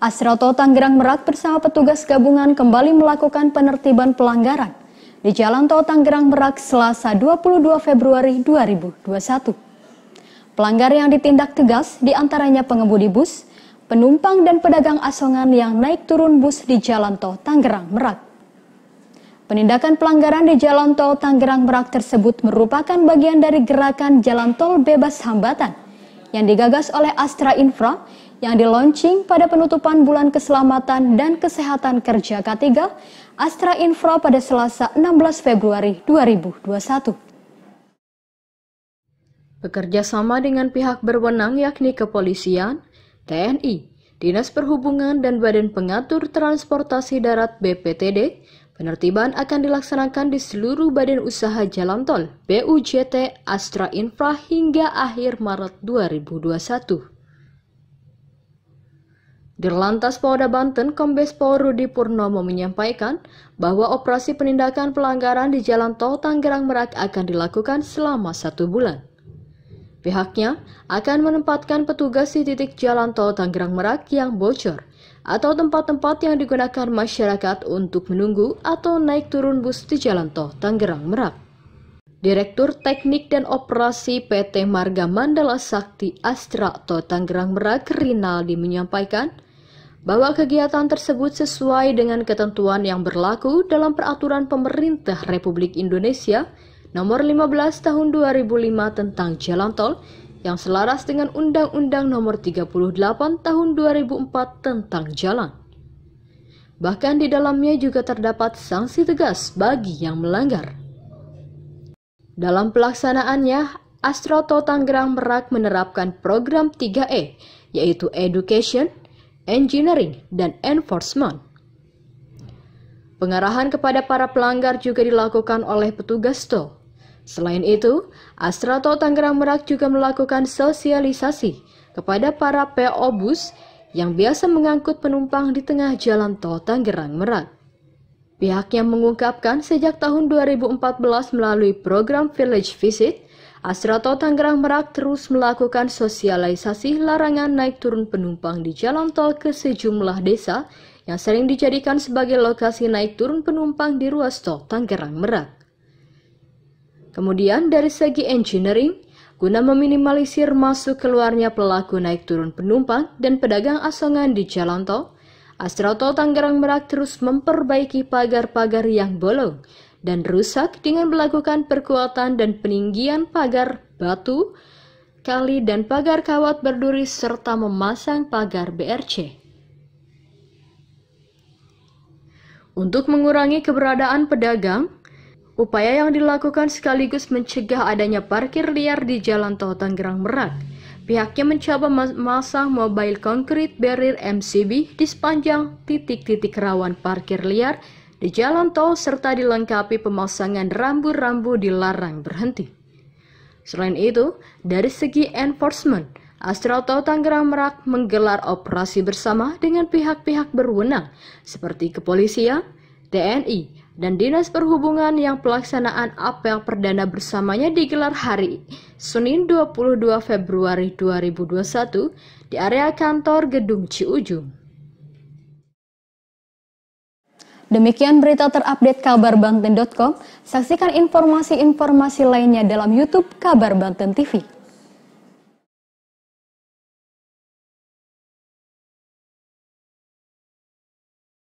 Asroto Tanggerang Merak bersama petugas gabungan kembali melakukan penertiban pelanggaran di Jalan Tol Tanggerang Merak Selasa 22 Februari 2021. Pelanggar yang ditindak tegas diantaranya pengemudi bus, penumpang dan pedagang asongan yang naik turun bus di Jalan Tol Tanggerang Merak. Penindakan pelanggaran di Jalan Tol Tanggerang Merak tersebut merupakan bagian dari gerakan Jalan Tol Bebas Hambatan yang digagas oleh Astra Infra yang diluncing pada penutupan bulan keselamatan dan kesehatan kerja K3 Astra Infra pada Selasa 16 Februari 2021 bekerja sama dengan pihak berwenang yakni kepolisian, TNI, Dinas Perhubungan dan Badan Pengatur Transportasi Darat BPTD, penertiban akan dilaksanakan di seluruh Badan Usaha Jalan Tol BUJT Astra Infra hingga akhir Maret 2021. Dirlantas Polda Banten Kombes Pol Rudi Purnomo menyampaikan bahwa operasi penindakan pelanggaran di Jalan Tol Tangerang Merak akan dilakukan selama satu bulan. Pihaknya akan menempatkan petugas di titik Jalan Tol Tangerang Merak yang bocor atau tempat-tempat yang digunakan masyarakat untuk menunggu atau naik turun bus di Jalan Tol Tangerang Merak. Direktur Teknik dan Operasi PT Marga Mandala Sakti Astra Tol Tangerang Merak Rinaldi menyampaikan, bahwa kegiatan tersebut sesuai dengan ketentuan yang berlaku dalam Peraturan Pemerintah Republik Indonesia Nomor 15 Tahun 2005 tentang Jalan Tol yang selaras dengan Undang-Undang Nomor 38 Tahun 2004 tentang Jalan. Bahkan di dalamnya juga terdapat sanksi tegas bagi yang melanggar. Dalam pelaksanaannya, Astroto Tangerang Merak menerapkan program 3E, yaitu Education, engineering, dan enforcement. Pengarahan kepada para pelanggar juga dilakukan oleh petugas tol. Selain itu, Astra Tol Tangerang Merak juga melakukan sosialisasi kepada para PO Bus yang biasa mengangkut penumpang di tengah jalan tol Tangerang Merak. Pihaknya mengungkapkan sejak tahun 2014 melalui program Village Visit, Asrato Tangerang Merak terus melakukan sosialisasi larangan naik turun penumpang di jalan tol ke sejumlah desa yang sering dijadikan sebagai lokasi naik turun penumpang di ruas tol Tangerang Merak. Kemudian dari segi engineering, guna meminimalisir masuk keluarnya pelaku naik turun penumpang dan pedagang asongan di jalan tol, Asrato Tangerang Merak terus memperbaiki pagar-pagar yang bolong dan rusak dengan melakukan perkuatan dan peninggian pagar batu, kali dan pagar kawat berduri serta memasang pagar BRC. Untuk mengurangi keberadaan pedagang, upaya yang dilakukan sekaligus mencegah adanya parkir liar di Jalan Tol Tangerang Merak. Pihaknya mencoba memasang mobile concrete barrier MCB di sepanjang titik-titik rawan parkir liar di jalan tol serta dilengkapi pemasangan rambu-rambu dilarang berhenti. Selain itu, dari segi enforcement, Astral Tol Tangerang Merak menggelar operasi bersama dengan pihak-pihak berwenang seperti kepolisian, TNI, dan Dinas Perhubungan yang pelaksanaan apel perdana bersamanya digelar hari Senin 22 Februari 2021 di area kantor Gedung Ciujung. Demikian berita terupdate kabar Banten.com. Saksikan informasi-informasi lainnya dalam YouTube Kabar Banten TV.